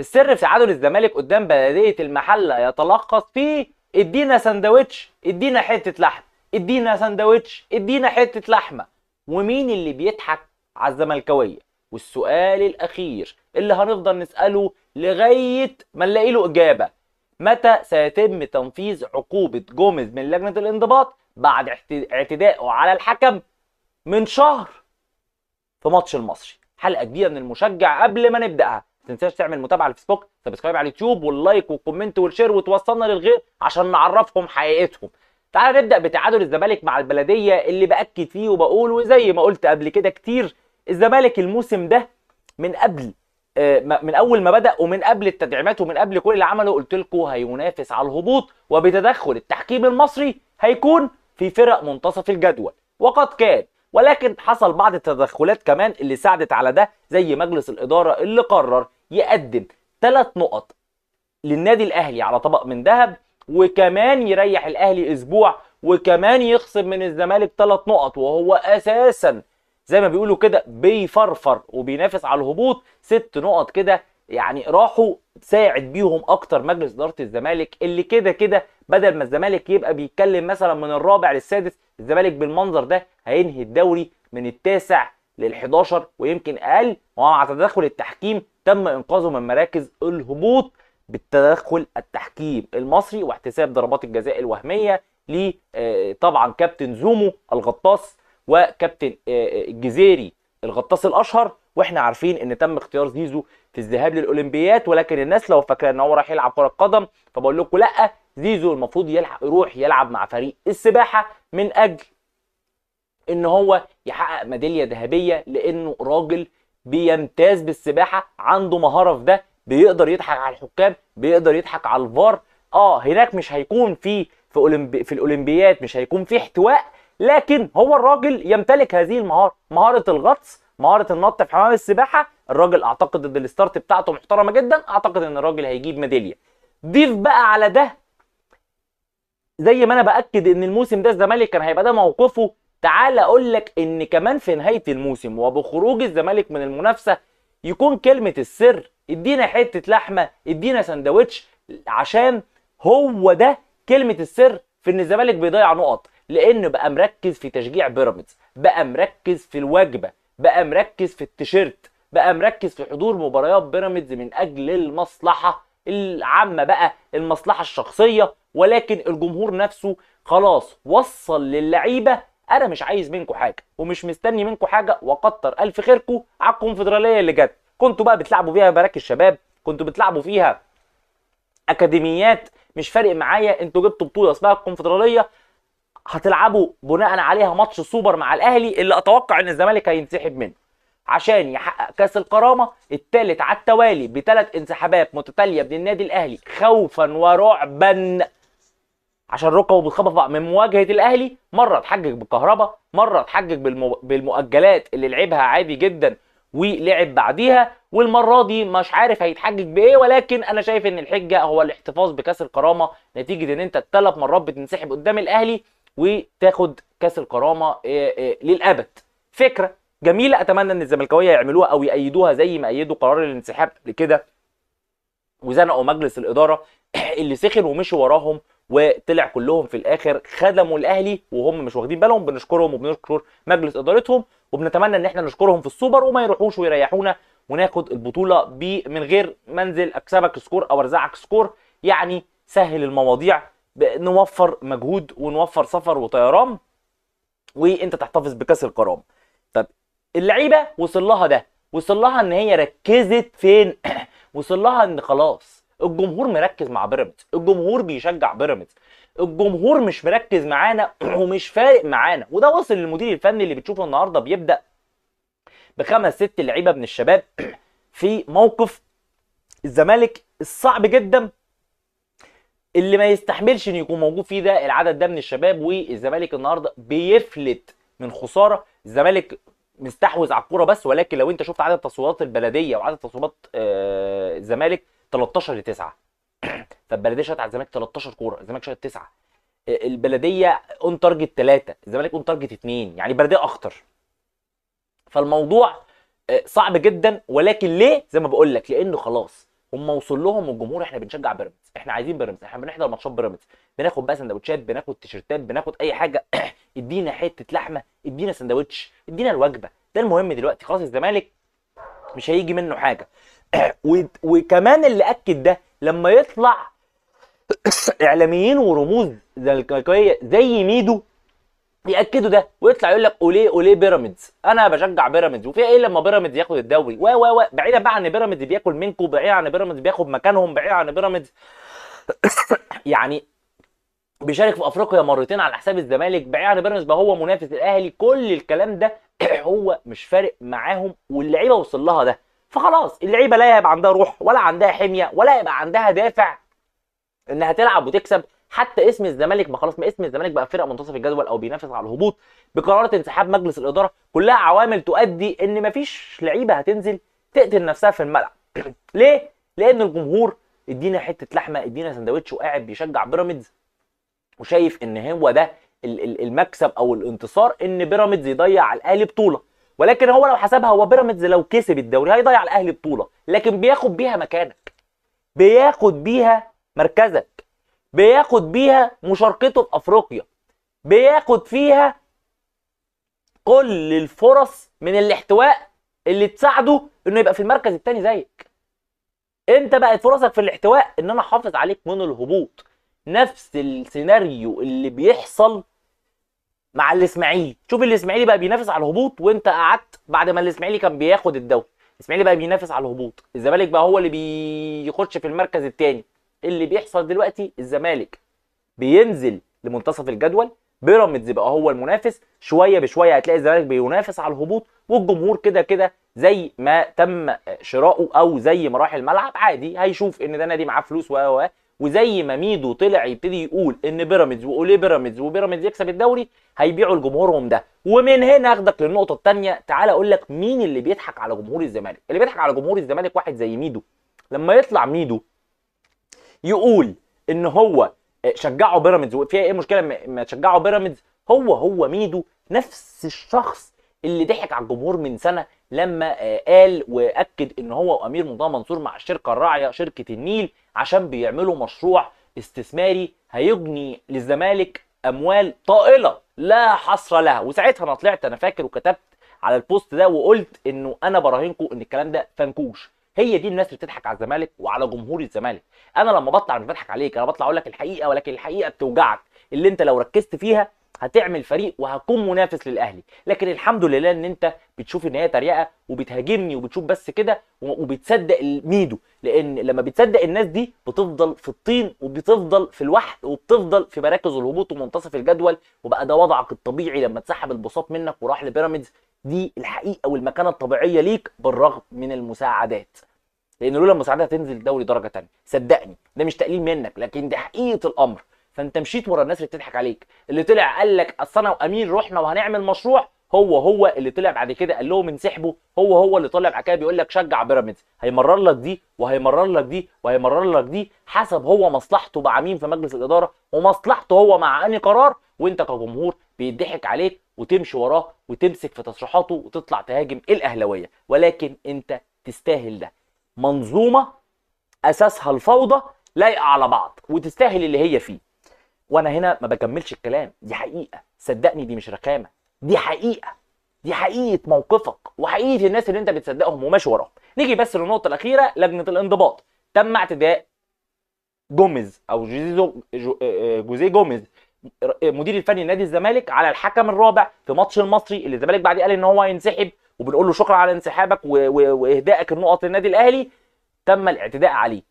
السر في تعادل الزمالك قدام بلديه المحله يتلخص في ادينا سندوتش ادينا حته لحم ادينا سندوتش ادينا حته لحمه ومين اللي بيضحك على الزملكاويه والسؤال الاخير اللي هنفضل نساله لغايه ما نلاقي له اجابه متى سيتم تنفيذ عقوبه جوميز من لجنه الانضباط بعد اعتدائه على الحكم من شهر في ماتش المصري حلقه كبيره من المشجع قبل ما نبداها ما تنساش تعمل متابعه على الفيسبوك سبسكرايب على اليوتيوب واللايك والكومنت والشير وتوصلنا للغير عشان نعرفهم حقيقتهم تعال نبدا بتعادل الزمالك مع البلديه اللي باكد فيه وبقول وزي ما قلت قبل كده كتير الزمالك الموسم ده من قبل آه، من اول ما بدا ومن قبل التدعيمات ومن قبل كل اللي عمله قلت لكم هينافس على الهبوط وبتدخل التحكيم المصري هيكون في فرق منتصف الجدول وقد كان ولكن حصل بعض التدخلات كمان اللي ساعدت على ده زي مجلس الإدارة اللي قرر يقدم ثلاث نقط للنادي الأهلي على طبق من ذهب وكمان يريح الأهلي أسبوع وكمان يخصم من الزمالك ثلاث نقط وهو أساسا زي ما بيقولوا كده بيفرفر وبينافس على الهبوط ست نقط كده يعني راحوا ساعد بيهم اكتر مجلس اداره الزمالك اللي كده كده بدل ما الزمالك يبقى بيتكلم مثلا من الرابع للسادس الزمالك بالمنظر ده هينهي الدوري من التاسع لل11 ويمكن اقل ومع تدخل التحكيم تم انقاذه من مراكز الهبوط بالتدخل التحكيم المصري واحتساب ضربات الجزاء الوهميه ل آه، طبعا كابتن زومو الغطاس وكابتن الجزيري آه، آه، الغطاس الاشهر واحنا عارفين ان تم اختيار زيزو في الذهاب للاولمبيات ولكن الناس لو فاكره ان هو رايح يلعب كره قدم فبقول لكم لا زيزو المفروض يلحق يروح يلعب مع فريق السباحه من اجل ان هو يحقق ميداليه ذهبيه لانه راجل بيمتاز بالسباحه عنده مهاره في ده بيقدر يضحك على الحكام بيقدر يضحك على الفار اه هناك مش هيكون في في, أولمبي في الاولمبيات مش هيكون في احتواء لكن هو الراجل يمتلك هذه المهاره مهاره الغطس مهاره النط في حمام السباحه الراجل اعتقد ان الستارت بتاعته محترمه جدا اعتقد ان الراجل هيجيب ميداليه ضيف بقى على ده زي ما انا باكد ان الموسم ده الزمالك كان هيبقى ده موقفه تعال اقول لك ان كمان في نهايه الموسم وبخروج الزمالك من المنافسه يكون كلمه السر ادينا حته لحمه ادينا سندوتش عشان هو ده كلمه السر في ان الزمالك بيضيع نقط لانه بقى مركز في تشجيع بيراميدز بقى مركز في الوجبه بقى مركز في التيشيرت بقى مركز في حضور مباريات بيراميدز من اجل المصلحه العامه بقى المصلحه الشخصيه ولكن الجمهور نفسه خلاص وصل للعيبه انا مش عايز منكم حاجه ومش مستني منكم حاجه وقطر الف خيركم على الكونفدراليه اللي جت كنتوا بقى بتلعبوا فيها مراكز شباب كنتوا بتلعبوا فيها اكاديميات مش فارق معايا انتوا جبتوا بطوله اسمها الكونفدراليه هتلعبوا بناء عليها ماتش سوبر مع الاهلي اللي اتوقع ان الزمالك هينسحب منه عشان يحقق كاس الكرامه الثالث على التوالي بثلاث انسحابات متتاليه من النادي الاهلي خوفا ورعبا عشان ركبه بيتخبط من مواجهه الاهلي مره اتحجج بالكهرباء مره اتحجج بالمؤجلات اللي لعبها عادي جدا ولعب بعديها والمره دي مش عارف هيتحجج بايه ولكن انا شايف ان الحجه هو الاحتفاظ بكاس الكرامه نتيجه ان انت الثلاث مرات بتنسحب قدام الاهلي وتاخد كاس الكرامه آه، آه، للابد فكره جميله اتمنى ان الزملكاويه يعملوها او يأيدوها زي ما أيدوا قرار الانسحاب قبل كده وزنقوا مجلس الاداره اللي سخن ومشي وراهم وطلع كلهم في الاخر خدموا الاهلي وهم مش واخدين بالهم بنشكرهم وبنشكر مجلس ادارتهم وبنتمنى ان احنا نشكرهم في السوبر وما يروحوش ويريحونا وناخد البطوله من غير منزل اكسبك سكور او ارزعك سكور يعني سهل المواضيع نوفر مجهود ونوفر سفر وطيران وانت تحتفظ بكاس الكرامه طب اللعيبه وصل لها ده وصل لها ان هي ركزت فين وصل لها ان خلاص الجمهور مركز مع بيراميدز الجمهور بيشجع بيراميدز الجمهور مش مركز معانا ومش فارق معانا وده وصل للمدير الفني اللي بتشوفه النهارده بيبدا بخمس ست لعيبه من الشباب في موقف الزمالك الصعب جدا اللي ما يستحملش ان يكون موجود فيه ده العدد ده من الشباب والزمالك النهارده بيفلت من خساره الزمالك مستحوذ على الكوره بس ولكن لو انت شفت عدد تصويبات البلديه وعدد تصويبات آه، الزمالك 13 ل 9 فالبلديه شاطت على الزمالك 13 كوره الزمالك شاط 9 آه، البلديه اون تارجت 3 الزمالك اون تارجت 2 يعني البلديه اخطر فالموضوع آه، صعب جدا ولكن ليه زي ما بقول لك لانه خلاص هم وصل لهم الجمهور احنا بنشجع بيراميدز احنا عايزين بيراميدز احنا بنحضر ماتشات بيراميدز بناخد بقى سندوتشات بناخد تيشرتات بناخد اي حاجه ادينا حته لحمه ادينا سندوتش ادينا الوجبه ده المهم دلوقتي خلاص الزمالك مش هيجي منه حاجه وكمان اللي اكد ده لما يطلع اعلاميين ورموز زي ميدو ياكدوا ده ويطلع يقول لك اوليه اوليه بيراميدز انا بشجع بيراميدز وفيها ايه لما بيراميدز ياخد الدوري و و و بعيدا بقى عن بيراميدز بياكل منكم بعيدا عن بيراميدز بياخد مكانهم بعيدا عن بيراميدز يعني بيشارك في افريقيا مرتين على حساب الزمالك بعيد عن بيراميدز بقى هو منافس الاهلي كل الكلام ده هو مش فارق معاهم واللعيبه وصل لها ده فخلاص اللعيبه لا هيبقى عندها روح ولا عندها حميه ولا هيبقى عندها دافع انها تلعب وتكسب حتى اسم الزمالك ما خلاص ما اسم الزمالك بقى فرقه منتصف الجدول او بينافس على الهبوط بقرارات انسحاب مجلس الاداره كلها عوامل تؤدي ان مفيش لعيبه هتنزل تقتل نفسها في الملعب ليه لان الجمهور ادينا حته لحمه ادينا سندوتش وقاعد بيشجع بيراميدز وشايف ان هو ده المكسب او الانتصار ان بيراميدز يضيع الاهلي بطوله ولكن هو لو حسبها هو بيراميدز لو كسب الدوري هيضيع الاهلي بطوله لكن بياخد بيها مكانك بياخد بيها مركزك بياخد بيها مشاركته في افريقيا بياخد فيها كل الفرص من الاحتواء اللي تساعده انه يبقى في المركز الثاني زيك انت بقت فرصك في الاحتواء ان انا احافظ عليك من الهبوط نفس السيناريو اللي بيحصل مع الاسماعيلي شوف الاسماعيلي بقى بينافس على الهبوط وانت قعدت بعد ما الاسماعيلي كان بياخد الدوري الاسماعيلي بقى بينافس على الهبوط الزمالك بقى هو اللي بيخش في المركز الثاني اللي بيحصل دلوقتي الزمالك بينزل لمنتصف الجدول بيراميدز بقى هو المنافس شويه بشويه هتلاقي الزمالك بينافس على الهبوط والجمهور كده كده زي ما تم شراؤه او زي ما راح الملعب عادي هيشوف ان ده نادي معاه فلوس و وزي ما ميدو طلع يبتدي يقول ان بيراميدز واوليه بيراميدز وبيراميدز يكسب الدوري هيبيعوا لجمهورهم ده ومن هنا اخدك للنقطه الثانيه تعالى اقول لك مين اللي بيضحك على جمهور الزمالك اللي بيضحك على جمهور الزمالك واحد زي ميدو لما يطلع ميدو يقول ان هو آه، شجعه بيراميدز وفيها ايه مشكله ما تشجعه بيراميدز هو هو ميدو نفس الشخص اللي ضحك على الجمهور من سنه لما آه، قال واكد ان هو وامير مضاه منصور مع الشركه الراعيه شركه النيل عشان بيعملوا مشروع استثماري هيجني للزمالك اموال طائله لا حصر لها وساعتها انا طلعت انا فاكر وكتبت على البوست ده وقلت انه انا براهنكم ان الكلام ده فنكوش هي دي الناس اللي بتضحك على الزمالك وعلى جمهور الزمالك انا لما بطلع مش بضحك عليك انا بطلع اقول لك الحقيقه ولكن الحقيقه بتوجعك اللي انت لو ركزت فيها هتعمل فريق وهكون منافس للاهلي لكن الحمد لله ان انت بتشوف ان هي تريقه وبتهاجمني وبتشوف بس كده وبتصدق ميدو لان لما بتصدق الناس دي بتفضل في الطين وبتفضل في الوحل وبتفضل في مراكز الهبوط ومنتصف الجدول وبقى ده وضعك الطبيعي لما اتسحب البساط منك وراح لبيراميدز دي الحقيقه والمكانه الطبيعيه ليك بالرغم من المساعدات لان لولا المساعدات هتنزل الدوري درجه ثانيه صدقني ده مش تقليل منك لكن دي حقيقه الامر فانت مشيت ورا الناس اللي بتضحك عليك اللي طلع قال لك اصل انا وامين رحنا وهنعمل مشروع هو هو اللي طلع بعد كده قال لهم انسحبوا هو هو اللي طلع بعد كده بيقول لك شجع بيراميدز هيمرر لك دي وهيمرر لك دي وهيمرر لك دي حسب هو مصلحته مع مين في مجلس الاداره ومصلحته هو مع انهي قرار وانت كجمهور بيضحك عليك وتمشي وراه وتمسك في تصريحاته وتطلع تهاجم الاهلاويه ولكن انت تستاهل ده منظومه اساسها الفوضى لايقه على بعض وتستاهل اللي هي فيه وانا هنا ما بكملش الكلام دي حقيقه صدقني دي مش رخامه دي حقيقه دي حقيقه موقفك وحقيقه الناس اللي انت بتصدقهم وماشي وراهم نيجي بس للنقطه الاخيره لجنه الانضباط تم اعتداء جوميز او آه، آه، جوزيه جوميز مدير الفني لنادي الزمالك على الحكم الرابع في ماتش المصري اللي الزمالك بعد قال ان هو ينسحب وبنقول له شكرا على انسحابك واهدائك النقط للنادي الاهلي تم الاعتداء عليه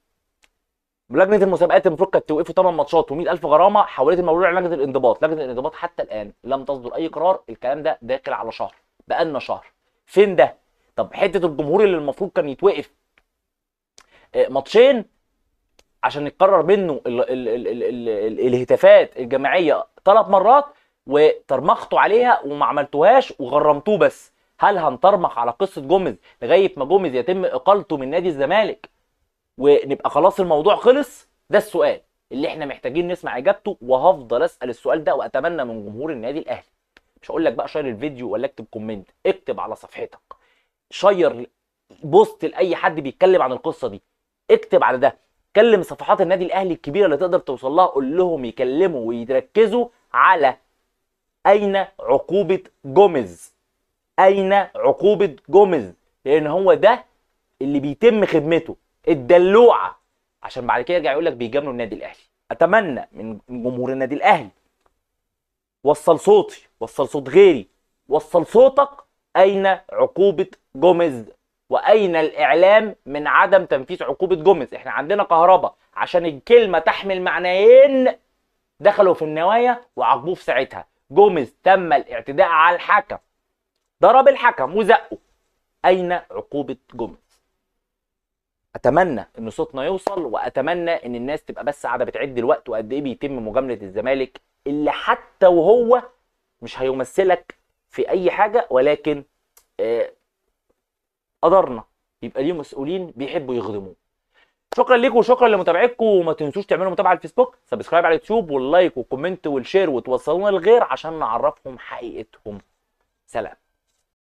لجنه المسابقات المفروض كانت توقفه 8 ماتشات و100000 غرامه حولت الموضوع لجنه الانضباط لجنه الانضباط حتى الان لم تصدر اي قرار الكلام ده داخل على شهر بقالنا شهر فين ده طب حته الجمهور اللي المفروض كان يتوقف آه، ماتشين عشان يقرر منه الهتافات الجماعيه ثلاث مرات وترمختوا عليها وما عملتوهاش وغرمتوه بس هل هنترمخ على قصه جوميز لغايه ما جوميز يتم اقالته من نادي الزمالك ونبقى خلاص الموضوع خلص ده السؤال اللي احنا محتاجين نسمع اجابته وهفضل اسال السؤال ده واتمنى من جمهور النادي الاهلي مش هقول لك بقى شير الفيديو ولا اكتب كومنت اكتب على صفحتك شير بوست لاي حد بيتكلم عن القصه دي اكتب على ده كلم صفحات النادي الاهلي الكبيره اللي تقدر توصل لها قول لهم يكلموا ويركزوا على اين عقوبه جوميز اين عقوبه جوميز لان هو ده اللي بيتم خدمته الدلوعه عشان بعد كده يرجع يقول لك بيجاملوا النادي الاهلي اتمنى من جمهور النادي الاهلي وصل صوتي وصل صوت غيري وصل صوتك اين عقوبه جوميز واين الاعلام من عدم تنفيذ عقوبه جوميز احنا عندنا كهرباء عشان الكلمه تحمل معنيين دخلوا في النوايا وعاقبوه في ساعتها جوميز تم الاعتداء على الحكم ضرب الحكم وزقه اين عقوبه جوميز اتمنى ان صوتنا يوصل واتمنى ان الناس تبقى بس قاعده بتعد الوقت وقد ايه بيتم مجامله الزمالك اللي حتى وهو مش هيمثلك في اي حاجه ولكن آه قدرنا يبقى ليه مسؤولين بيحبوا يخدموه شكرا ليكم وشكرا لمتابعتكم وما تنسوش تعملوا متابعه على الفيسبوك سبسكرايب على اليوتيوب واللايك والكومنت والشير وتوصلونا للغير عشان نعرفهم حقيقتهم سلام